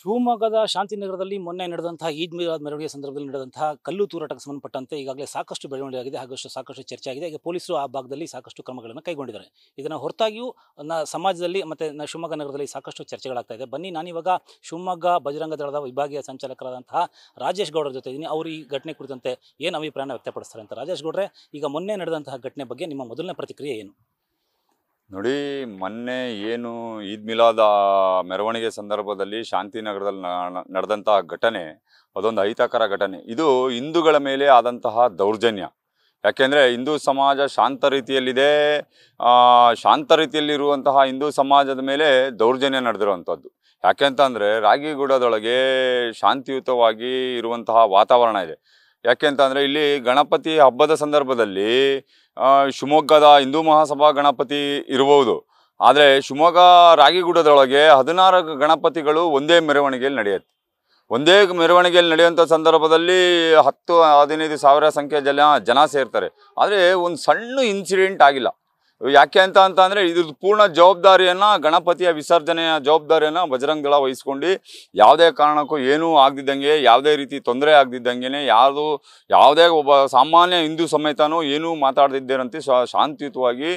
ಶಿವಮೊಗ್ಗದ ಶಾಂತಿನಗರದಲ್ಲಿ ಮೊನ್ನೆ ನಡೆದಂತಹ ಈದ್ ಮಿಲಾದ್ ಮೆರವಣಿಗೆ ಸಂದರ್ಭದಲ್ಲಿ ನಡೆದಂತಹ ಕಲ್ಲು ತೂರಾಟಕ್ಕೆ ಸಂಬಂಧಪಟ್ಟಂತೆ ಈಗಾಗಲೇ ಸಾಕಷ್ಟು ಬೆಳವಣಿಗೆ ಆಗಿದೆ ಹಾಗೂ ಸಾಕಷ್ಟು ಚರ್ಚೆ ಆಗಿದೆ ಈಗ ಪೊಲೀಸರು ಆ ಭಾಗದಲ್ಲಿ ಸಾಕಷ್ಟು ಕ್ರಮಗಳನ್ನು ಕೈಗೊಂಡಿದ್ದಾರೆ ಇದನ್ನು ಹೊರತಾಗಿಯೂ ಸಮಾಜದಲ್ಲಿ ಮತ್ತು ಶಿವಮೊಗ್ಗ ನಗರದಲ್ಲಿ ಸಾಕಷ್ಟು ಚರ್ಚೆಗಳಾಗ್ತಾ ಇದೆ ಬನ್ನಿ ನಾನಿವಾಗ ಶಿವಮೊಗ್ಗ ಬಜರಂಗ ದಳದ ವಿಭಾಗೀಯ ಸಂಚಾಲಕರಾದಂತಹ ರಾಜೇಶ್ ಗೌಡರ ಜೊತೆ ಇದ್ದೀನಿ ಅವರು ಈ ಘಟನೆ ಕುರಿತಂತೆ ಏನು ಅಭಿಪ್ರಾಯ ವ್ಯಕ್ತಪಡಿಸ್ತಾರೆ ಅಂತ ರಾಜೇಶ್ ಗೌಡ್ರೆ ಈಗ ಮೊನ್ನೆ ನಡೆದಂತಹ ಘಟನೆ ಬಗ್ಗೆ ನಿಮ್ಮ ಮೊದಲನೇ ಪ್ರತಿಕ್ರಿಯೆ ಏನು ನೋಡಿ ಮೊನ್ನೆ ಏನು ಈದ್ ಮಿಲಾದ ಮೆರವಣಿಗೆ ಸಂದರ್ಭದಲ್ಲಿ ಶಾಂತಿನಗರದಲ್ಲಿ ನಡೆದಂತಹ ಘಟನೆ ಅದೊಂದು ಅಹಿತಕರ ಘಟನೆ ಇದು ಹಿಂದೂಗಳ ಮೇಲೆ ಆದಂತಹ ದೌರ್ಜನ್ಯ ಯಾಕೆಂದರೆ ಹಿಂದೂ ಸಮಾಜ ಶಾಂತ ರೀತಿಯಲ್ಲಿದೆ ಶಾಂತ ರೀತಿಯಲ್ಲಿರುವಂತಹ ಹಿಂದೂ ಸಮಾಜದ ಮೇಲೆ ದೌರ್ಜನ್ಯ ನಡೆದಿರುವಂಥದ್ದು ಯಾಕೆಂತಂದರೆ ರಾಗಿಗೂಡದೊಳಗೆ ಶಾಂತಿಯುತವಾಗಿ ಇರುವಂತಹ ವಾತಾವರಣ ಇದೆ ಯಾಕೆಂತಂದರೆ ಇಲ್ಲಿ ಗಣಪತಿ ಹಬ್ಬದ ಸಂದರ್ಭದಲ್ಲಿ ಶಿವಮೊಗ್ಗದ ಹಿಂದೂ ಮಹಾಸಭಾ ಗಣಪತಿ ಇರಬಹುದು ಆದರೆ ಶಿವಮೊಗ್ಗ ರಾಗಿಗುಡದೊಳಗೆ ಹದಿನಾರು ಗಣಪತಿಗಳು ಒಂದೇ ಮೆರವಣಿಗೆಯಲ್ಲಿ ನಡೆಯುತ್ತೆ ಒಂದೇ ಮೆರವಣಿಗೆಯಲ್ಲಿ ನಡೆಯುವಂಥ ಸಂದರ್ಭದಲ್ಲಿ ಹತ್ತು ಹದಿನೈದು ಸಾವಿರ ಸಂಖ್ಯೆ ಜನ ಜನ ಸೇರ್ತಾರೆ ಆದರೆ ಒಂದು ಸಣ್ಣ ಇನ್ಸಿಡೆಂಟ್ ಆಗಿಲ್ಲ ಯಾಕೆ ಅಂತ ಅಂತ ಪೂರ್ಣ ಜವಾಬ್ದಾರಿಯನ್ನು ಗಣಪತಿಯ ವಿಸರ್ಜನೆಯ ಜವಾಬ್ದಾರಿಯನ್ನು ಬಜರಂಗ ದಳ ವಹಿಸ್ಕೊಂಡು ಯಾವುದೇ ಕಾರಣಕ್ಕೂ ಏನೂ ಆಗದಿದ್ದಂಗೆ ಯಾವುದೇ ರೀತಿ ತೊಂದರೆ ಆಗದಿದ್ದಂಗೆ ಯಾರು ಯಾವುದೇ ಒಬ್ಬ ಸಾಮಾನ್ಯ ಹಿಂದೂ ಸಮೇತನೂ ಏನೂ ಮಾತಾಡದಿದ್ದೇನಂತೆ ಶಾಂತಿಯುತವಾಗಿ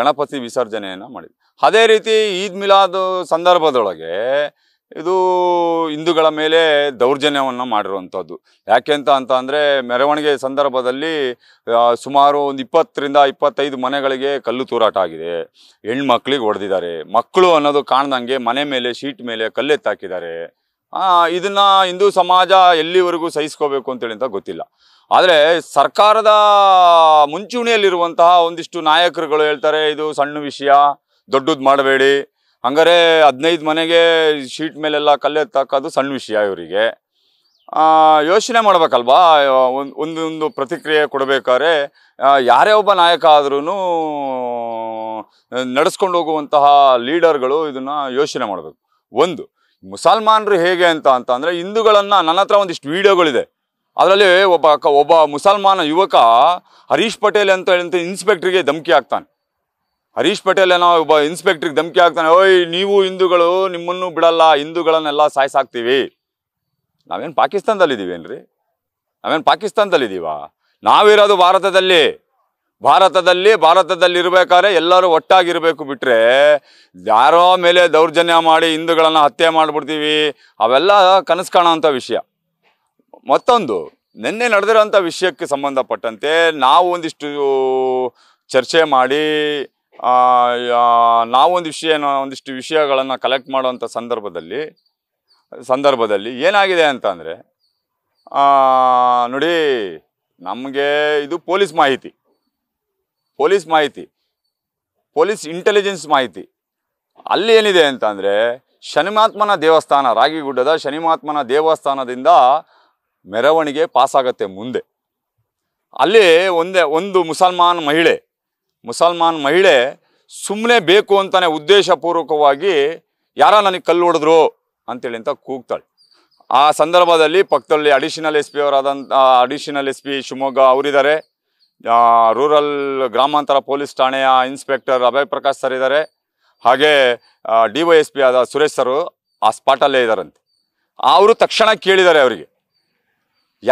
ಗಣಪತಿ ವಿಸರ್ಜನೆಯನ್ನು ಮಾಡಿದ್ವಿ ಅದೇ ರೀತಿ ಈದ್ ಮಿಲಾದ್ ಸಂದರ್ಭದೊಳಗೆ ಇದು ಹಿಂದೂಗಳ ಮೇಲೆ ದೌರ್ಜನ್ಯವನ್ನು ಮಾಡಿರುವಂಥದ್ದು ಯಾಕೆಂತ ಅಂತ ಅಂದರೆ ಮೆರವಣಿಗೆ ಸಂದರ್ಭದಲ್ಲಿ ಸುಮಾರು ಒಂದು ಇಪ್ಪತ್ತರಿಂದ ಇಪ್ಪತ್ತೈದು ಮನೆಗಳಿಗೆ ಕಲ್ಲು ತೂರಾಟ ಆಗಿದೆ ಹೆಣ್ಮಕ್ಳಿಗೆ ಹೊಡೆದಿದ್ದಾರೆ ಮಕ್ಕಳು ಅನ್ನೋದು ಕಾಣ್ದಂಗೆ ಮನೆ ಮೇಲೆ ಶೀಟ್ ಮೇಲೆ ಕಲ್ಲೆತ್ತಾಕಿದ್ದಾರೆ ಇದನ್ನು ಹಿಂದೂ ಸಮಾಜ ಎಲ್ಲಿವರೆಗೂ ಸಹಿಸ್ಕೋಬೇಕು ಅಂತೇಳಿ ಅಂತ ಗೊತ್ತಿಲ್ಲ ಆದರೆ ಸರ್ಕಾರದ ಮುಂಚೂಣಿಯಲ್ಲಿರುವಂತಹ ಒಂದಿಷ್ಟು ನಾಯಕರುಗಳು ಹೇಳ್ತಾರೆ ಇದು ಸಣ್ಣ ವಿಷಯ ದೊಡ್ಡದು ಮಾಡಬೇಡಿ ಹಂಗಾರೆ ಹದಿನೈದು ಮನೆಗೆ ಶೀಟ್ ಮೇಲೆಲ್ಲ ಕಲ್ಲೆ ಹಾಕೋದು ಸಣ್ಣ ವಿಷಯ ಇವರಿಗೆ ಯೋಚನೆ ಮಾಡ್ಬೇಕಲ್ವಾ ಒಂದು ಒಂದೊಂದು ಪ್ರತಿಕ್ರಿಯೆ ಕೊಡಬೇಕಾದ್ರೆ ಯಾರೇ ಒಬ್ಬ ನಾಯಕ ಆದ್ರೂ ನಡೆಸ್ಕೊಂಡು ಹೋಗುವಂತಹ ಲೀಡರ್ಗಳು ಇದನ್ನು ಯೋಚನೆ ಮಾಡಬೇಕು ಒಂದು ಮುಸಲ್ಮಾನರು ಹೇಗೆ ಅಂತ ಅಂತ ಅಂದರೆ ಹಿಂದೂಗಳನ್ನು ನನ್ನ ಹತ್ರ ಒಂದಿಷ್ಟು ವೀಡಿಯೋಗಳಿದೆ ಅದರಲ್ಲಿ ಒಬ್ಬ ಒಬ್ಬ ಮುಸಲ್ಮಾನ ಯುವಕ ಹರೀಶ್ ಪಟೇಲ್ ಅಂತ ಹೇಳಿದಂಥ ಇನ್ಸ್ಪೆಕ್ಟ್ರಿಗೆ ಧಮಕಿ ಆಗ್ತಾನೆ ಹರೀಶ್ ಪಟೇಲ್ ಏನೋ ಒಬ್ಬ ಇನ್ಸ್ಪೆಕ್ಟ್ರಿಗೆ ಧಮಕಿ ಹಾಕ್ತಾನೆ ಓಯ್ ನೀವು ಹಿಂದೂಗಳು ನಿಮ್ಮನ್ನು ಬಿಡಲ್ಲ ಹಿಂದೂಗಳನ್ನೆಲ್ಲ ಸಾಯಿಸಾಕ್ತೀವಿ ನಾವೇನು ಏನ್ರಿ ನಾವೇನು ಪಾಕಿಸ್ತಾನದಲ್ಲಿದ್ದೀವಾ ನಾವಿರೋದು ಭಾರತದಲ್ಲಿ ಭಾರತದಲ್ಲಿ ಭಾರತದಲ್ಲಿರಬೇಕಾದ್ರೆ ಎಲ್ಲರೂ ಒಟ್ಟಾಗಿರಬೇಕು ಬಿಟ್ಟರೆ ಯಾರೋ ಮೇಲೆ ದೌರ್ಜನ್ಯ ಮಾಡಿ ಹಿಂದೂಗಳನ್ನು ಹತ್ಯೆ ಮಾಡಿಬಿಡ್ತೀವಿ ಅವೆಲ್ಲ ಕನಸು ವಿಷಯ ಮತ್ತೊಂದು ನಿನ್ನೆ ನಡೆದಿರೋಂಥ ವಿಷಯಕ್ಕೆ ಸಂಬಂಧಪಟ್ಟಂತೆ ನಾವು ಒಂದಿಷ್ಟು ಚರ್ಚೆ ಮಾಡಿ ನಾವೊಂದು ವಿಷಯ ಒಂದಿಷ್ಟು ವಿಷಯಗಳನ್ನು ಕಲೆಕ್ಟ್ ಮಾಡುವಂಥ ಸಂದರ್ಭದಲ್ಲಿ ಸಂದರ್ಭದಲ್ಲಿ ಏನಾಗಿದೆ ಅಂತಂದರೆ ನೋಡಿ ನಮಗೆ ಇದು ಪೊಲೀಸ್ ಮಾಹಿತಿ ಪೊಲೀಸ್ ಮಾಹಿತಿ ಪೊಲೀಸ್ ಇಂಟೆಲಿಜೆನ್ಸ್ ಮಾಹಿತಿ ಅಲ್ಲಿ ಏನಿದೆ ಅಂತಂದರೆ ಶನಿಮಾತ್ಮನ ದೇವಸ್ಥಾನ ರಾಗಿಗುಡ್ಡದ ಶನಿಮಾತ್ಮನ ದೇವಸ್ಥಾನದಿಂದ ಮೆರವಣಿಗೆ ಪಾಸಾಗತ್ತೆ ಮುಂದೆ ಅಲ್ಲಿ ಒಂದೇ ಒಂದು ಮುಸಲ್ಮಾನ್ ಮಹಿಳೆ ಮುಸಲ್ಮಾನ್ ಮಹಿಳೆ ಸುಮ್ಮನೆ ಬೇಕು ಅಂತಾನೆ ಉದ್ದೇಶಪೂರ್ವಕವಾಗಿ ಯಾರ ನನಗೆ ಕಲ್ಲು ಹೊಡೆದ್ರು ಅಂತೇಳಿ ಅಂತ ಕೂಗ್ತಾಳೆ ಆ ಸಂದರ್ಭದಲ್ಲಿ ಪಕ್ಕದಲ್ಲಿ ಅಡಿಷನಲ್ ಎಸ್ ಪಿ ಅವರಾದಂಥ ಅಡಿಷನಲ್ ಎಸ್ ಪಿ ಶಿವಮೊಗ್ಗ ಅವರಿದ್ದಾರೆ ರೂರಲ್ ಗ್ರಾಮಾಂತರ ಪೊಲೀಸ್ ಠಾಣೆಯ ಇನ್ಸ್ಪೆಕ್ಟರ್ ಅಭಯ್ ಪ್ರಕಾಶ್ ಸರ್ ಇದ್ದಾರೆ ಹಾಗೆ ಡಿ ವೈ ಎಸ್ ಪಿ ಆದ ಸುರೇಶ್ ಸರ್ ಆ ಸ್ಪಾಟಲ್ಲೇ ಇದ್ದಾರಂತೆ ಅವರು ತಕ್ಷಣ ಕೇಳಿದ್ದಾರೆ ಅವರಿಗೆ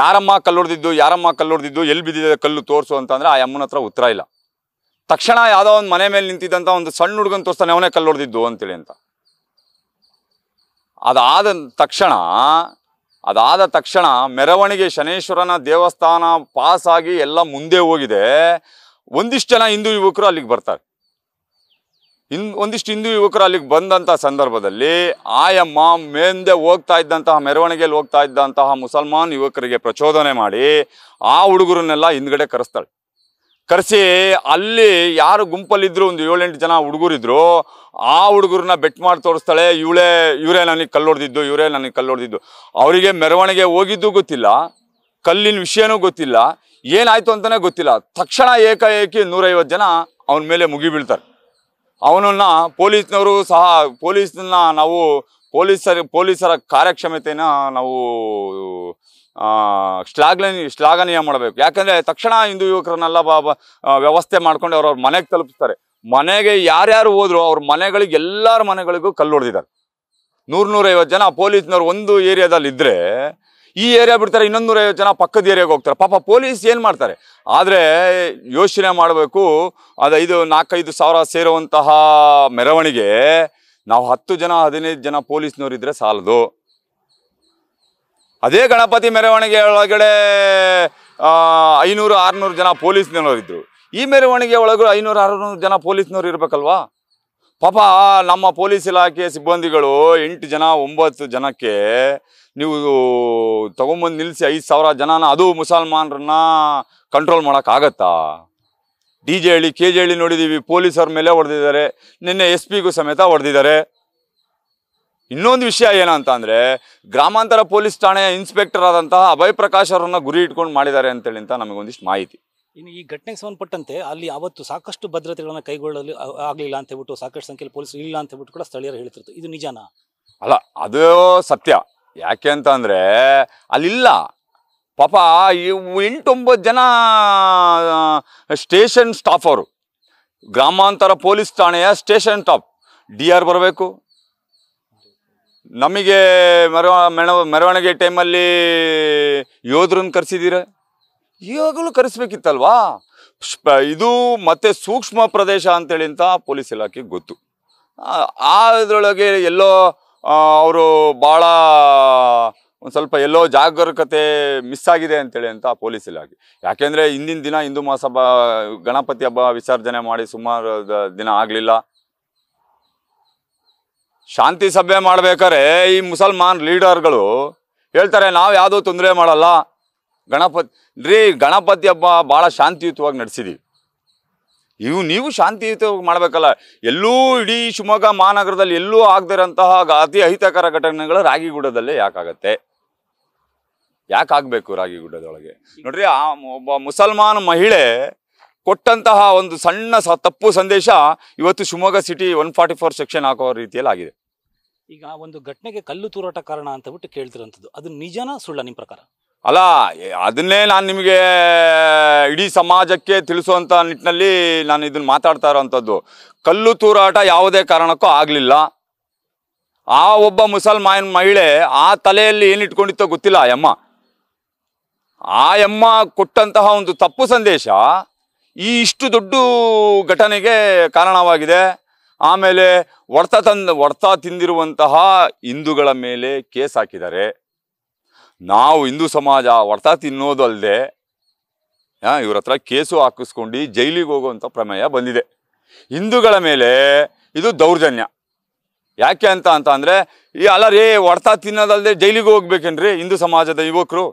ಯಾರಮ್ಮ ಕಲ್ಲೊಡೆದಿದ್ದು ಯಾರಮ್ಮ ಕಲ್ಲೊಡ್ದಿದ್ದು ಎಲ್ಲಿ ಬಿದ್ದಿದೆ ಕಲ್ಲು ತೋರಿಸು ಅಂತಂದರೆ ಆ ಅಮ್ಮನ ಹತ್ರ ಉತ್ತರ ಇಲ್ಲ ತಕ್ಷಣ ಯಾವುದೋ ಒಂದು ಮನೆ ಮೇಲೆ ನಿಂತಿದ್ದಂಥ ಒಂದು ಸಣ್ಣ ಹುಡುಗನ ತೋರಿಸ್ತಾನೆ ಅವನೇ ಕಲ್ಲು ಹೊಡೆದಿದ್ದು ಅಂತೇಳಿ ಅಂತ ಅದಾದ ತಕ್ಷಣ ಅದಾದ ತಕ್ಷಣ ಮೆರವಣಿಗೆ ಶನೇಶ್ವರನ ದೇವಸ್ಥಾನ ಪಾಸಾಗಿ ಎಲ್ಲ ಮುಂದೆ ಹೋಗಿದೆ ಒಂದಿಷ್ಟು ಜನ ಹಿಂದೂ ಯುವಕರು ಅಲ್ಲಿಗೆ ಬರ್ತಾರೆ ಇನ್ ಒಂದಿಷ್ಟು ಹಿಂದೂ ಯುವಕರು ಅಲ್ಲಿಗೆ ಬಂದಂಥ ಸಂದರ್ಭದಲ್ಲಿ ಆಯಮ್ಮ ಮೇಂದೆ ಹೋಗ್ತಾ ಇದ್ದಂತಹ ಮೆರವಣಿಗೆಯಲ್ಲಿ ಹೋಗ್ತಾ ಇದ್ದಂತಹ ಮುಸಲ್ಮಾನ್ ಯುವಕರಿಗೆ ಪ್ರಚೋದನೆ ಮಾಡಿ ಆ ಹುಡುಗರನ್ನೆಲ್ಲ ಹಿಂದ್ಗಡೆ ಕರೆಸ್ತಾಳೆ ಕರೆಸಿ ಅಲ್ಲಿ ಯಾರು ಗುಂಪಲ್ಲಿದ್ದರು ಒಂದು ಏಳೆಂಟು ಜನ ಹುಡುಗರಿದ್ರು ಆ ಹುಡುಗರನ್ನ ಬೆಟ್ ಮಾಡಿ ತೋರಿಸ್ತಾಳೆ ಇವಳೇ ಇವರೇ ನನಗೆ ಕಲ್ಲೊಡ್ದಿದ್ದು ಇವರೇ ನನಗೆ ಹೊಡೆದಿದ್ದು ಅವರಿಗೆ ಮೆರವಣಿಗೆ ಹೋಗಿದ್ದು ಗೊತ್ತಿಲ್ಲ ಕಲ್ಲಿನ ವಿಷಯನೂ ಗೊತ್ತಿಲ್ಲ ಏನಾಯಿತು ಅಂತಲೇ ಗೊತ್ತಿಲ್ಲ ತಕ್ಷಣ ಏಕಾಏಕಿ ನೂರೈವತ್ತು ಜನ ಅವನ ಮೇಲೆ ಮುಗಿಬೀಳ್ತಾರೆ ಅವನನ್ನು ಪೊಲೀಸ್ನವರು ಸಹ ಪೊಲೀಸನ್ನ ನಾವು ಪೊಲೀಸರ ಪೊಲೀಸರ ಕಾರ್ಯಕ್ಷಮತೆಯನ್ನು ನಾವು ಶ್ಲಾಘನೆ ಶ್ಲಾಘನೀಯ ಮಾಡಬೇಕು ಯಾಕಂದರೆ ತಕ್ಷಣ ಹಿಂದೂ ಯುವಕರನ್ನೆಲ್ಲ ವ್ಯವಸ್ಥೆ ಮಾಡ್ಕೊಂಡು ಅವ್ರವ್ರ ಮನೆಗೆ ತಲುಪಿಸ್ತಾರೆ ಮನೆಗೆ ಯಾರ್ಯಾರು ಹೋದರೂ ಅವ್ರ ಮನೆಗಳಿಗೆ ಎಲ್ಲರ ಮನೆಗಳಿಗೂ ಕಲ್ಲು ಹೊಡೆದಿದ್ದಾರೆ ನೂರು ನೂರೈವತ್ತು ಜನ ಪೊಲೀಸ್ನವ್ರು ಒಂದು ಏರಿಯಾದಲ್ಲಿ ಇದ್ದರೆ ಈ ಏರಿಯಾ ಬಿಡ್ತಾರೆ ಇನ್ನೊಂದು ನೂರೈವತ್ತು ಜನ ಪಕ್ಕದ ಏರಿಯಾಗೆ ಹೋಗ್ತಾರೆ ಪಾಪ ಪೊಲೀಸ್ ಏನು ಮಾಡ್ತಾರೆ ಆದರೆ ಯೋಚನೆ ಮಾಡಬೇಕು ಅದು ಐದು ನಾಲ್ಕೈದು ಸಾವಿರ ಸೇರುವಂತಹ ಮೆರವಣಿಗೆ ನಾವು ಹತ್ತು ಜನ ಹದಿನೈದು ಜನ ಪೊಲೀಸ್ನವ್ರು ಇದ್ದರೆ ಸಾಲದು ಅದೇ ಗಣಪತಿ ಮೆರವಣಿಗೆ ಒಳಗಡೆ ಐನೂರು ಆರುನೂರು ಜನ ಇದ್ದರು ಈ ಮೆರವಣಿಗೆ ಒಳಗಡೆ ಐನೂರು ಆರುನೂರು ಜನ ಪೊಲೀಸ್ನವ್ರು ಇರಬೇಕಲ್ವಾ ಪಾಪ ನಮ್ಮ ಪೊಲೀಸ್ ಇಲಾಖೆ ಸಿಬ್ಬಂದಿಗಳು ಎಂಟು ಜನ ಒಂಬತ್ತು ಜನಕ್ಕೆ ನೀವು ತಗೊಂಬಂದು ನಿಲ್ಲಿಸಿ ಐದು ಸಾವಿರ ಜನನ ಅದು ಮುಸಲ್ಮಾನರನ್ನ ಕಂಟ್ರೋಲ್ ಮಾಡೋಕ್ಕಾಗತ್ತಾ ಡಿ ಜೆ ಹೇಳಿ ಕೆ ಜೆ ಹೇಳಿ ನೋಡಿದ್ದೀವಿ ಪೊಲೀಸರ ಮೇಲೆ ಹೊಡೆದಿದ್ದಾರೆ ನಿನ್ನೆ ಎಸ್ ಪಿಗೂ ಸಮೇತ ಹೊಡೆದಿದ್ದಾರೆ ಇನ್ನೊಂದು ವಿಷಯ ಏನಂತ ಗ್ರಾಮಾಂತರ ಪೊಲೀಸ್ ಠಾಣೆಯ ಇನ್ಸ್ಪೆಕ್ಟರ್ ಆದಂತಹ ಅಭಯ್ ಪ್ರಕಾಶ್ ಅವರನ್ನ ಗುರಿ ಇಟ್ಕೊಂಡು ಮಾಡಿದ್ದಾರೆ ಅಂತೇಳಿ ಅಂತ ನಮಗೊಂದಿಷ್ಟು ಮಾಹಿತಿ ಇನ್ನು ಈ ಘಟನೆಗೆ ಸಂಬಂಧಪಟ್ಟಂತೆ ಅಲ್ಲಿ ಅವತ್ತು ಸಾಕಷ್ಟು ಭದ್ರತೆಗಳನ್ನು ಕೈಗೊಳ್ಳಲು ಆಗಲಿಲ್ಲ ಅಂತ ಹೇಳ್ಬಿಟ್ಟು ಸಾಕಷ್ಟು ಸಂಖ್ಯೆಯಲ್ಲಿ ಪೊಲೀಸರು ಇಲ್ಲ ಅಂತ ಹೇಳ್ಬಿಟ್ಟು ಕೂಡ ಸ್ಥಳೀಯರು ಹೇಳ್ತಿರ್ತಾರೆ ಇದು ನಿಜಾನ ಅಲ್ಲ ಅದು ಸತ್ಯ ಯಾಕೆ ಅಂತ ಅಂದರೆ ಅಲ್ಲಿಲ್ಲ ಪಾಪ ಎಂಟೊಂಬತ್ತು ಜನ ಸ್ಟೇಷನ್ ಸ್ಟಾಫ್ ಅವರು ಗ್ರಾಮಾಂತರ ಪೊಲೀಸ್ ಠಾಣೆಯ ಸ್ಟೇಷನ್ ಸ್ಟಾಫ್ ಡಿ ಆರ್ ಬರಬೇಕು ನಮಗೆ ಮೆರವ ಮೆಣ ಮೆರವಣಿಗೆ ಟೈಮಲ್ಲಿ ಯೋಧರನ್ನು ಕರೆಸಿದ್ದೀರ ಈವಾಗಲೂ ಕರೆಸ್ಬೇಕಿತ್ತಲ್ವಾ ಇದು ಮತ್ತೆ ಸೂಕ್ಷ್ಮ ಪ್ರದೇಶ ಅಂತೇಳಿ ಅಂತ ಪೊಲೀಸ್ ಇಲಾಖೆಗೆ ಗೊತ್ತು ಆ ಎಲ್ಲೋ ಅವರು ಭಾಳ ಒಂದು ಸ್ವಲ್ಪ ಎಲ್ಲೋ ಜಾಗರೂಕತೆ ಮಿಸ್ ಆಗಿದೆ ಅಂತೇಳಿ ಅಂತ ಪೊಲೀಸ್ ಇಲಾಖೆ ಯಾಕೆಂದರೆ ಹಿಂದಿನ ದಿನ ಹಿಂದೂ ಮಹಾಸಭಾ ಗಣಪತಿ ಹಬ್ಬ ವಿಸರ್ಜನೆ ಮಾಡಿ ಸುಮಾರು ದಿನ ಆಗಲಿಲ್ಲ ಶಾಂತಿ ಸಭೆ ಮಾಡ್ಬೇಕಾರೆ ಈ ಮುಸಲ್ಮಾನ್ ಲೀಡರ್ಗಳು ಹೇಳ್ತಾರೆ ನಾವು ಯಾವುದೂ ತೊಂದರೆ ಮಾಡಲ್ಲ ಗಣಪತಿ ರೀ ಗಣಪತಿ ಹಬ್ಬ ಭಾಳ ಶಾಂತಿಯುತವಾಗಿ ನಡೆಸಿದೀವಿ ಇವು ನೀವು ಶಾಂತಿಯುತವಾಗಿ ಮಾಡಬೇಕಲ್ಲ ಎಲ್ಲೂ ಇಡೀ ಶಿವಮೊಗ್ಗ ಮಹಾನಗರದಲ್ಲಿ ಎಲ್ಲೂ ಆಗದಿರೋಂತಹ ಅತಿ ಅಹಿತಕರ ಘಟನೆಗಳು ರಾಗಿಗೂಡದಲ್ಲೇ ಯಾಕಾಗತ್ತೆ ಯಾಕಾಗಬೇಕು ರಾಗಿಗುಡ್ಡದೊಳಗೆ ನೋಡ್ರಿ ಆ ಒಬ್ಬ ಮುಸಲ್ಮಾನ್ ಮಹಿಳೆ ಕೊಟ್ಟಂತಹ ಒಂದು ಸಣ್ಣ ಸ ತಪ್ಪು ಸಂದೇಶ ಇವತ್ತು Shivamogga city one forty four section ಹಾಕೋ ರೀತಿಯಲ್ಲಿ ಆಗಿದೆ ಈಗ ಒಂದು ಘಟನೆಗೆ ಕಲ್ಲು ತೂರಾಟ ಕಾರಣ ಅಂತ ಬಿಟ್ಟು ಕೇಳ್ತಿರೋಂಥದ್ದು ಅದು ನಿಜನಾ ಸುಳ್ಳ ನಿಮ್ಮ ಪ್ರಕಾರ ಅಲ್ಲ ಅದನ್ನೇ ನಾನು ನಿಮಗೆ ಇಡೀ ಸಮಾಜಕ್ಕೆ ತಿಳಿಸುವಂಥ ನಿಟ್ಟಿನಲ್ಲಿ ನಾನು ಇದನ್ನು ಮಾತಾಡ್ತಾ ಇರೋವಂಥದ್ದು ಕಲ್ಲು ತೂರಾಟ ಯಾವುದೇ ಕಾರಣಕ್ಕೂ ಆಗಲಿಲ್ಲ ಆ ಒಬ್ಬ ಮುಸಲ್ಮಾನ್ ಮಹಿಳೆ ಆ ತಲೆಯಲ್ಲಿ ಏನಿಟ್ಕೊಂಡಿತ್ತೋ ಗೊತ್ತಿಲ್ಲ ಆ ಯಮ್ಮ ಆ ಯಮ್ಮ ಕೊಟ್ಟಂತಹ ಒಂದು ತಪ್ಪು ಸಂದೇಶ ಈ ಇಷ್ಟು ದೊಡ್ಡ ಘಟನೆಗೆ ಕಾರಣವಾಗಿದೆ ಆಮೇಲೆ ಹೊಡ್ತ ತಂದ ಹೊಡ್ತ ತಿಂದಿರುವಂತಹ ಹಿಂದೂಗಳ ಮೇಲೆ ಕೇಸ್ ಹಾಕಿದ್ದಾರೆ ನಾವು ಹಿಂದೂ ಸಮಾಜ ಹೊಡ್ತ ತಿನ್ನೋದಲ್ಲದೆ ಅಲ್ಲದೆ ಇವ್ರ ಹತ್ರ ಕೇಸು ಹಾಕಿಸ್ಕೊಂಡು ಜೈಲಿಗೆ ಹೋಗುವಂಥ ಪ್ರಮೇಯ ಬಂದಿದೆ ಹಿಂದೂಗಳ ಮೇಲೆ ಇದು ದೌರ್ಜನ್ಯ ಯಾಕೆ ಅಂತ ಅಂತ ಅಂದರೆ ಈ ಅಲ್ಲ ರೇ ಹೊಡ್ತ ತಿನ್ನೋದಲ್ಲದೆ ಜೈಲಿಗೆ ಹೋಗ್ಬೇಕೇನ್ರಿ ಹಿಂದೂ ಸಮಾಜದ ಯುವಕರು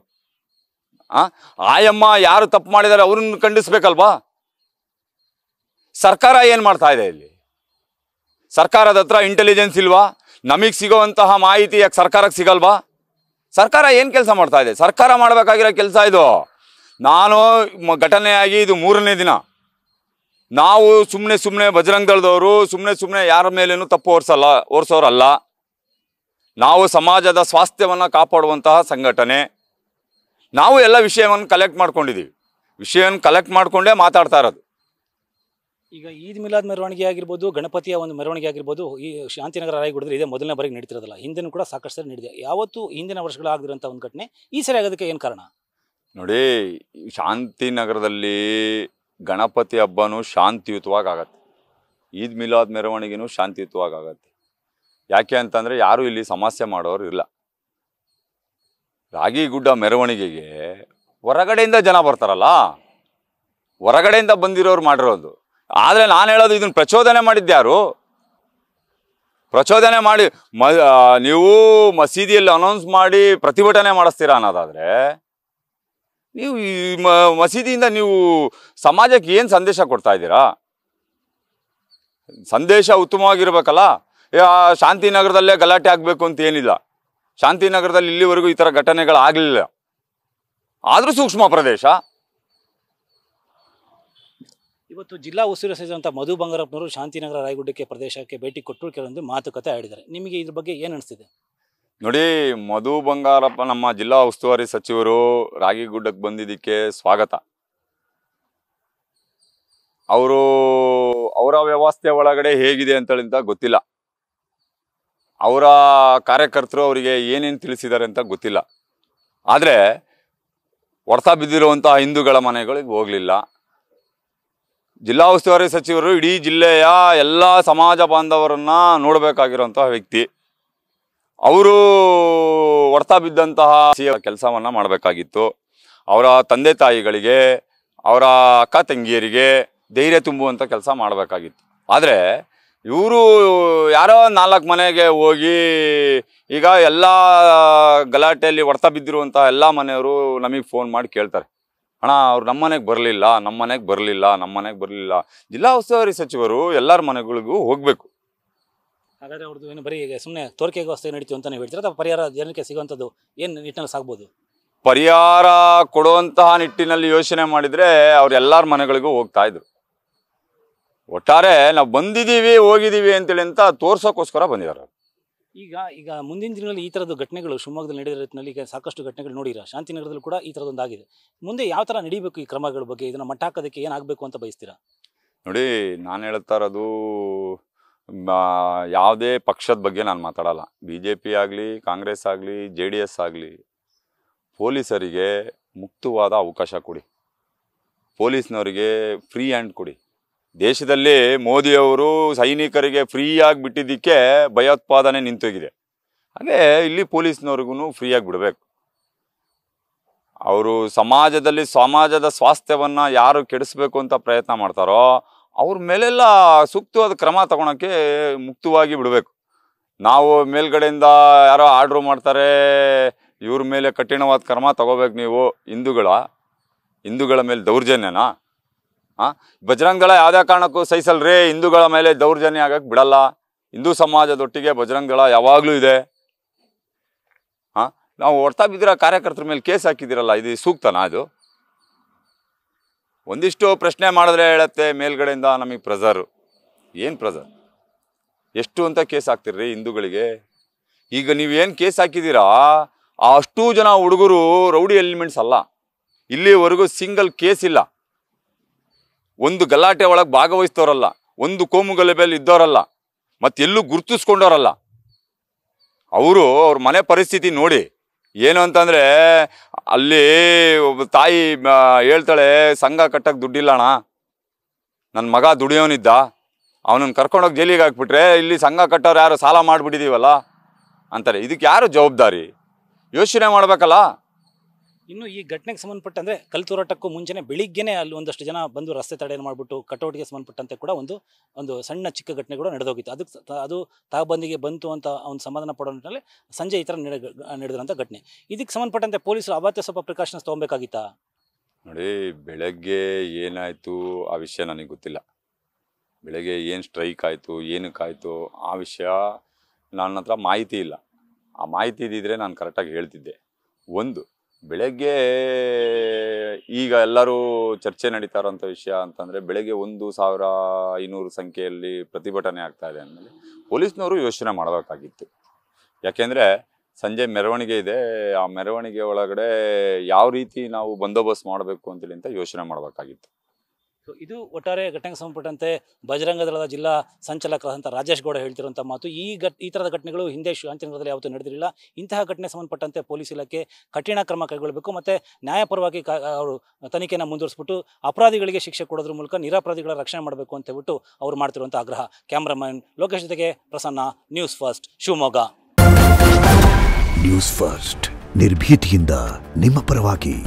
ಆಯಮ್ಮ ಯಾರು ತಪ್ಪು ಮಾಡಿದ್ದಾರೆ ಅವ್ರನ್ನ ಖಂಡಿಸ್ಬೇಕಲ್ವಾ ಸರ್ಕಾರ ಏನು ಮಾಡ್ತಾ ಇದೆ ಇಲ್ಲಿ ಸರ್ಕಾರದ ಹತ್ರ ಇಂಟೆಲಿಜೆನ್ಸ್ ಇಲ್ವಾ ನಮಗೆ ಸಿಗೋವಂತಹ ಮಾಹಿತಿ ಯಾಕೆ ಸರ್ಕಾರಕ್ಕೆ ಸಿಗಲ್ವಾ ಸರ್ಕಾರ ಏನು ಕೆಲಸ ಮಾಡ್ತಾ ಇದೆ ಸರ್ಕಾರ ಮಾಡಬೇಕಾಗಿರೋ ಕೆಲಸ ಇದು ನಾನು ಘಟನೆಯಾಗಿ ಇದು ಮೂರನೇ ದಿನ ನಾವು ಸುಮ್ಮನೆ ಸುಮ್ಮನೆ ಬಜರಂಗ್ ದಳದವರು ಸುಮ್ಮನೆ ಸುಮ್ಮನೆ ಯಾರ ಮೇಲೇನು ತಪ್ಪು ಓರಿಸಲ್ಲ ಓರ್ಸೋರಲ್ಲ ನಾವು ಸಮಾಜದ ಸ್ವಾಸ್ಥ್ಯವನ್ನು ಕಾಪಾಡುವಂತಹ ಸಂಘಟನೆ ನಾವು ಎಲ್ಲ ವಿಷಯವನ್ನು ಕಲೆಕ್ಟ್ ಮಾಡ್ಕೊಂಡಿದ್ದೀವಿ ವಿಷಯವನ್ನು ಕಲೆಕ್ಟ್ ಮಾಡಿಕೊಂಡೇ ಮಾತಾಡ್ತಾ ಇರೋದು ಈಗ ಈದ್ ಮಿಲಾದ್ ಮೆರವಣಿಗೆ ಆಗಿರ್ಬೋದು ಗಣಪತಿಯ ಒಂದು ಮೆರವಣಿಗೆ ಆಗಿರ್ಬೋದು ಈ ಶಾಂತಿನಗರ ರಾಯಗೂಡದಲ್ಲಿ ಇದೇ ಮೊದಲನೇ ಬಾರಿಗೆ ನಡೀತಿರೋದಲ್ಲ ಹಿಂದೆನೂ ಕೂಡ ಸಾಕಷ್ಟು ಸರಿ ನಡೆದಿದೆ ಯಾವತ್ತು ಹಿಂದಿನ ವರ್ಷಗಳಾಗಿರೋಂಥ ಒಂದು ಘಟನೆ ಈ ಸರಿ ಆಗೋದಕ್ಕೆ ಏನು ಕಾರಣ ನೋಡಿ ಶಾಂತಿನಗರದಲ್ಲಿ ಗಣಪತಿ ಹಬ್ಬನೂ ಶಾಂತಿಯುತವಾಗಿ ಆಗತ್ತೆ ಈದ್ ಮಿಲಾದ್ ಮೆರವಣಿಗೆನೂ ಶಾಂತಿಯುತವಾಗಿ ಆಗತ್ತೆ ಯಾಕೆ ಅಂತಂದರೆ ಯಾರೂ ಇಲ್ಲಿ ಸಮಸ್ಯೆ ಮಾಡೋರು ಇಲ್ಲ ರಾಗಿ ಗುಡ್ಡ ಮೆರವಣಿಗೆಗೆ ಹೊರಗಡೆಯಿಂದ ಜನ ಬರ್ತಾರಲ್ಲ ಹೊರಗಡೆಯಿಂದ ಬಂದಿರೋರು ಮಾಡಿರೋದು ಆದರೆ ನಾನು ಹೇಳೋದು ಇದನ್ನು ಪ್ರಚೋದನೆ ಮಾಡಿದ್ದ್ಯಾರು ಪ್ರಚೋದನೆ ಮಾಡಿ ಮ ನೀವು ಮಸೀದಿಯಲ್ಲಿ ಅನೌನ್ಸ್ ಮಾಡಿ ಪ್ರತಿಭಟನೆ ಮಾಡಿಸ್ತೀರಾ ಅನ್ನೋದಾದರೆ ನೀವು ಈ ಮಸೀದಿಯಿಂದ ನೀವು ಸಮಾಜಕ್ಕೆ ಏನು ಸಂದೇಶ ಕೊಡ್ತಾ ಇದ್ದೀರಾ ಸಂದೇಶ ಉತ್ತಮವಾಗಿರ್ಬೇಕಲ್ಲ ಶಾಂತಿನಗರದಲ್ಲೇ ಗಲಾಟೆ ಆಗಬೇಕು ಅಂತ ಏನಿಲ್ಲ ಶಾಂತಿನಗರದಲ್ಲಿ ಇಲ್ಲಿವರೆಗೂ ಈ ಥರ ಘಟನೆಗಳಾಗಲಿಲ್ಲ ಆದರೂ ಸೂಕ್ಷ್ಮ ಪ್ರದೇಶ ಇವತ್ತು ಜಿಲ್ಲಾ ಉಸ್ತುವಾರಿ ಸೇರಿದಂಥ ಮಧು ಬಂಗಾರಪ್ಪನವರು ಶಾಂತಿನಗರ ರಾಯಗುಡ್ಡಕ್ಕೆ ಪ್ರದೇಶಕ್ಕೆ ಭೇಟಿ ಕೊಟ್ಟರು ಕೆಲವೊಂದು ಮಾತುಕತೆ ಆಡಿದ್ದಾರೆ ನಿಮಗೆ ಇದ್ರ ಬಗ್ಗೆ ಏನು ಅನಿಸ್ತಿದೆ ನೋಡಿ ಮಧು ಬಂಗಾರಪ್ಪ ನಮ್ಮ ಜಿಲ್ಲಾ ಉಸ್ತುವಾರಿ ಸಚಿವರು ರಾಗಿಗುಡ್ಡಕ್ಕೆ ಬಂದಿದ್ದಕ್ಕೆ ಸ್ವಾಗತ ಅವರು ಅವರ ವ್ಯವಸ್ಥೆ ಒಳಗಡೆ ಹೇಗಿದೆ ಅಂತ ಗೊತ್ತಿಲ್ಲ ಅವರ ಕಾರ್ಯಕರ್ತರು ಅವರಿಗೆ ಏನೇನು ತಿಳಿಸಿದ್ದಾರೆ ಅಂತ ಗೊತ್ತಿಲ್ಲ ಆದರೆ ಹೊಡ್ತಾ ಬಿದ್ದಿರುವಂಥ ಹಿಂದೂಗಳ ಮನೆಗಳಿಗೆ ಹೋಗಲಿಲ್ಲ ಜಿಲ್ಲಾ ಉಸ್ತುವಾರಿ ಸಚಿವರು ಇಡೀ ಜಿಲ್ಲೆಯ ಎಲ್ಲ ಸಮಾಜ ಬಾಂಧವರನ್ನು ನೋಡಬೇಕಾಗಿರುವಂತಹ ವ್ಯಕ್ತಿ ಅವರು ಹೊಡ್ತಾ ಬಿದ್ದಂತಹ ಕೆಲಸವನ್ನು ಮಾಡಬೇಕಾಗಿತ್ತು ಅವರ ತಂದೆ ತಾಯಿಗಳಿಗೆ ಅವರ ಅಕ್ಕ ತಂಗಿಯರಿಗೆ ಧೈರ್ಯ ತುಂಬುವಂಥ ಕೆಲಸ ಮಾಡಬೇಕಾಗಿತ್ತು ಆದರೆ ಇವರು ಯಾರೋ ನಾಲ್ಕು ಮನೆಗೆ ಹೋಗಿ ಈಗ ಎಲ್ಲ ಗಲಾಟೆಯಲ್ಲಿ ಹೊಡೆತ ಬಿದ್ದಿರುವಂಥ ಎಲ್ಲ ಮನೆಯವರು ನಮಗೆ ಫೋನ್ ಮಾಡಿ ಕೇಳ್ತಾರೆ ಅಣ್ಣ ಅವ್ರು ನಮ್ಮ ಮನೆಗೆ ಬರಲಿಲ್ಲ ನಮ್ಮ ಮನೆಗೆ ಬರಲಿಲ್ಲ ನಮ್ಮ ಮನೆಗೆ ಬರಲಿಲ್ಲ ಜಿಲ್ಲಾ ಉಸ್ತುವಾರಿ ಸಚಿವರು ಎಲ್ಲರ ಮನೆಗಳಿಗೂ ಹೋಗಬೇಕು ಹಾಗಾದರೆ ಅವ್ರದ್ದು ಏನು ಬರೀ ಸುಮ್ಮನೆ ವ್ಯವಸ್ಥೆ ನಡೀತೀವಿ ಅಂತ ನೀವು ಹೇಳ್ತೀರಾ ಅಥವಾ ಪರಿಹಾರ ಜನಕ್ಕೆ ಸಿಗುವಂಥದ್ದು ಏನು ನಿಟ್ಟಿನಲ್ಲಿ ಸಾಕ್ಬೋದು ಪರಿಹಾರ ಕೊಡುವಂತಹ ನಿಟ್ಟಿನಲ್ಲಿ ಯೋಚನೆ ಮಾಡಿದರೆ ಅವ್ರು ಎಲ್ಲರ ಮನೆಗಳಿಗೂ ಹೋಗ್ತಾ ಇದ್ರು ಒಟ್ಟಾರೆ ನಾವು ಬಂದಿದ್ದೀವಿ ಹೋಗಿದ್ದೀವಿ ಅಂತೇಳಿ ಅಂತ ತೋರ್ಸೋಕ್ಕೋಸ್ಕರ ಬಂದಿದ್ದಾರೆ ಈಗ ಈಗ ಮುಂದಿನ ದಿನಗಳಲ್ಲಿ ಈ ಥರದ ಘಟನೆಗಳು ಶಿವಮೊಗ್ಗದಲ್ಲಿ ನಡೆದ ರೀತಿಯಲ್ಲಿ ಈಗ ಸಾಕಷ್ಟು ಘಟನೆಗಳು ನೋಡಿರ ಶಾಂತಿನಗರದಲ್ಲಿ ಕೂಡ ಈ ಆಗಿದೆ ಮುಂದೆ ಯಾವ ಥರ ನಡೀಬೇಕು ಈ ಕ್ರಮಗಳ ಬಗ್ಗೆ ಇದನ್ನು ಮಟ್ಟ ಹಾಕೋದಕ್ಕೆ ಏನಾಗಬೇಕು ಅಂತ ಬಯಸ್ತೀರಾ ನೋಡಿ ನಾನು ಹೇಳ್ತಾ ಇರೋದು ಯಾವುದೇ ಪಕ್ಷದ ಬಗ್ಗೆ ನಾನು ಮಾತಾಡಲ್ಲ ಬಿ ಜೆ ಪಿ ಆಗಲಿ ಕಾಂಗ್ರೆಸ್ ಆಗಲಿ ಜೆ ಡಿ ಎಸ್ ಆಗಲಿ ಪೊಲೀಸರಿಗೆ ಮುಕ್ತವಾದ ಅವಕಾಶ ಕೊಡಿ ಪೊಲೀಸ್ನವರಿಗೆ ಫ್ರೀ ಹ್ಯಾಂಡ್ ಕೊಡಿ ದೇಶದಲ್ಲಿ ಮೋದಿಯವರು ಸೈನಿಕರಿಗೆ ಫ್ರೀಯಾಗಿ ಬಿಟ್ಟಿದ್ದಕ್ಕೆ ಭಯೋತ್ಪಾದನೆ ನಿಂತೋಗಿದೆ ಅದೇ ಇಲ್ಲಿ ಪೊಲೀಸ್ನವ್ರಿಗೂ ಫ್ರೀಯಾಗಿ ಬಿಡಬೇಕು ಅವರು ಸಮಾಜದಲ್ಲಿ ಸಮಾಜದ ಸ್ವಾಸ್ಥ್ಯವನ್ನು ಯಾರು ಕೆಡಿಸ್ಬೇಕು ಅಂತ ಪ್ರಯತ್ನ ಮಾಡ್ತಾರೋ ಅವ್ರ ಮೇಲೆಲ್ಲ ಸೂಕ್ತವಾದ ಕ್ರಮ ತಗೊಳಕ್ಕೆ ಮುಕ್ತವಾಗಿ ಬಿಡಬೇಕು ನಾವು ಮೇಲ್ಗಡೆಯಿಂದ ಯಾರೋ ಆರ್ಡ್ರ್ ಮಾಡ್ತಾರೆ ಇವ್ರ ಮೇಲೆ ಕಠಿಣವಾದ ಕ್ರಮ ತಗೋಬೇಕು ನೀವು ಹಿಂದೂಗಳ ಹಿಂದೂಗಳ ಮೇಲೆ ದೌರ್ಜನ್ಯನಾ ಆ ಬಜರಂಗ್ ಯಾವುದೇ ಕಾರಣಕ್ಕೂ ಸಹಿಸಲ್ರಿ ಹಿಂದೂಗಳ ಮೇಲೆ ದೌರ್ಜನ್ಯ ಆಗಕ್ಕೆ ಬಿಡಲ್ಲ ಹಿಂದೂ ಸಮಾಜದೊಟ್ಟಿಗೆ ಬಜರಂಗ್ ಯಾವಾಗಲೂ ಇದೆ ಆ ನಾವು ಹೊಡ್ತಾ ಬಿದ್ದಿರೋ ಕಾರ್ಯಕರ್ತರ ಮೇಲೆ ಕೇಸ್ ಹಾಕಿದ್ದೀರಲ್ಲ ಇದು ಸೂಕ್ತನಾ ಅದು ಒಂದಿಷ್ಟು ಪ್ರಶ್ನೆ ಮಾಡಿದ್ರೆ ಹೇಳತ್ತೆ ಮೇಲ್ಗಡೆಯಿಂದ ನಮಗೆ ಪ್ರೆಸರು ಏನು ಪ್ರೆಸರ್ ಎಷ್ಟು ಅಂತ ಕೇಸ್ ಹಾಕ್ತಿರ್ರಿ ಹಿಂದೂಗಳಿಗೆ ಈಗ ನೀವೇನು ಕೇಸ್ ಹಾಕಿದ್ದೀರಾ ಅಷ್ಟು ಜನ ಹುಡುಗರು ರೌಡಿ ಎಲಿಮೆಂಟ್ಸ್ ಅಲ್ಲ ಇಲ್ಲಿವರೆಗೂ ಸಿಂಗಲ್ ಕೇಸ್ ಇಲ್ಲ ಒಂದು ಗಲಾಟೆ ಒಳಗೆ ಭಾಗವಹಿಸ್ತವ್ರಲ್ಲ ಒಂದು ಕೋಮು ಗಲಭೆಯಲ್ಲಿ ಇದ್ದವರಲ್ಲ ಎಲ್ಲೂ ಗುರುತಿಸ್ಕೊಂಡವರಲ್ಲ ಅವರು ಅವ್ರ ಮನೆ ಪರಿಸ್ಥಿತಿ ನೋಡಿ ಏನು ಅಂತಂದರೆ ಅಲ್ಲಿ ಒಬ್ಬ ತಾಯಿ ಹೇಳ್ತಾಳೆ ಸಂಘ ಕಟ್ಟಕ್ಕೆ ದುಡ್ಡಿಲ್ಲಣ ನನ್ನ ಮಗ ದುಡಿಯೋನಿದ್ದ ಅವನನ್ನು ಕರ್ಕೊಂಡೋಗಿ ಜೈಲಿಗೆ ಹಾಕ್ಬಿಟ್ರೆ ಇಲ್ಲಿ ಸಂಘ ಕಟ್ಟೋರು ಯಾರು ಸಾಲ ಮಾಡಿಬಿಟ್ಟಿದ್ದೀವಲ್ಲ ಅಂತಾರೆ ಇದಕ್ಕೆ ಯಾರು ಜವಾಬ್ದಾರಿ ಯೋಚನೆ ಮಾಡಬೇಕಲ್ಲ ಇನ್ನು ಈ ಘಟನೆಗೆ ಸಂಬಂಧಪಟ್ಟಂದ್ರೆ ಕಲ್ತೂರಾಟಕ್ಕೂ ಮುಂಚೆನೆ ಬೆಳಿಗ್ಗೆನೆ ಅಲ್ಲಿ ಒಂದಷ್ಟು ಜನ ಬಂದು ರಸ್ತೆ ತಡೆಯನ್ನು ಮಾಡಿಬಿಟ್ಟು ಕಟೌಟ್ಗೆ ಸಂಬಂಧಪಟ್ಟಂತೆ ಕೂಡ ಒಂದು ಒಂದು ಸಣ್ಣ ಚಿಕ್ಕ ಘಟನೆ ಕೂಡ ನಡೆದೋಗಿತ್ತು ಅದಕ್ಕೆ ಅದು ತಾಬಂದಿಗೆ ಬಂತು ಅಂತ ಅವ್ನು ಸಮಾಧಾನ ಪಡೋ ನಿಟ್ಟಿನಲ್ಲಿ ಸಂಜೆ ಈ ಥರ ನಡೆದಂಥ ಘಟನೆ ಇದಕ್ಕೆ ಸಂಬಂಧಪಟ್ಟಂತೆ ಪೊಲೀಸರು ಅವತ್ತೇ ಸ್ವಲ್ಪ ಪ್ರಿಕಾಷನ್ಸ್ ತೊಗೊಬೇಕಾಗಿತ್ತಾ ನೋಡಿ ಬೆಳಗ್ಗೆ ಏನಾಯಿತು ಆ ವಿಷಯ ನನಗೆ ಗೊತ್ತಿಲ್ಲ ಬೆಳಗ್ಗೆ ಏನು ಸ್ಟ್ರೈಕ್ ಆಯಿತು ಏನಕ್ಕಾಯಿತು ಆ ವಿಷಯ ನನ್ನ ಹತ್ರ ಮಾಹಿತಿ ಇಲ್ಲ ಆ ಮಾಹಿತಿ ಇದ್ದಿದ್ರೆ ನಾನು ಕರೆಕ್ಟಾಗಿ ಹೇಳ್ತಿದ್ದೆ ಒಂದು ಬೆಳಗ್ಗೆ ಈಗ ಎಲ್ಲರೂ ಚರ್ಚೆ ನಡೀತಾ ಇರೋಂಥ ವಿಷಯ ಅಂತಂದರೆ ಬೆಳಗ್ಗೆ ಒಂದು ಸಾವಿರ ಐನೂರು ಸಂಖ್ಯೆಯಲ್ಲಿ ಪ್ರತಿಭಟನೆ ಆಗ್ತಾ ಇದೆ ಅಂದಮೇಲೆ ಪೊಲೀಸ್ನವರು ಯೋಚನೆ ಮಾಡಬೇಕಾಗಿತ್ತು ಯಾಕೆಂದರೆ ಸಂಜೆ ಮೆರವಣಿಗೆ ಇದೆ ಆ ಮೆರವಣಿಗೆ ಒಳಗಡೆ ಯಾವ ರೀತಿ ನಾವು ಬಂದೋಬಸ್ತ್ ಮಾಡಬೇಕು ಅಂತೇಳಿ ಅಂತ ಯೋಚನೆ ಮಾಡಬೇಕಾಗಿತ್ತು ಇದು ಒಟ್ಟಾರೆ ಘಟನೆಗೆ ಸಂಬಂಧಪಟ್ಟಂತೆ ಬಜರಂಗ ದಳದ ಜಿಲ್ಲಾ ಸಂಚಾಲಕ ಅಂತ ರಾಜೇಶ್ ಗೌಡ ಹೇಳ್ತಿರುವಂಥ ಮಾತು ಈ ಘಟ್ ಈ ಥರದ ಘಟನೆಗಳು ಹಿಂದೆ ಶಾಂತಿನಗರದಲ್ಲಿ ಯಾವತ್ತೂ ನಡೆದಿರಲಿಲ್ಲ ಇಂತಹ ಘಟನೆ ಸಂಬಂಧಪಟ್ಟಂತೆ ಪೊಲೀಸ್ ಇಲಾಖೆ ಕಠಿಣ ಕ್ರಮ ಕೈಗೊಳ್ಳಬೇಕು ಮತ್ತು ನ್ಯಾಯಪರವಾಗಿ ಕ ಅವರು ತನಿಖೆಯನ್ನು ಮುಂದುವರಿಸ್ಬಿಟ್ಟು ಅಪರಾಧಿಗಳಿಗೆ ಶಿಕ್ಷೆ ಕೊಡೋದ್ರ ಮೂಲಕ ನಿರಾಪರಾಧಿಗಳ ರಕ್ಷಣೆ ಮಾಡಬೇಕು ಅಂತ ಹೇಳ್ಬಿಟ್ಟು ಅವರು ಮಾಡ್ತಿರುವಂಥ ಆಗ್ರಹ ಕ್ಯಾಮ್ರಾಮನ್ ಲೋಕೇಶ್ ಜೊತೆಗೆ Prasanna news first Shivamogga news first ನಿರ್ಭೀತಿಯಿಂದ ನಿಮ್ಮ ಪರವಾಗಿ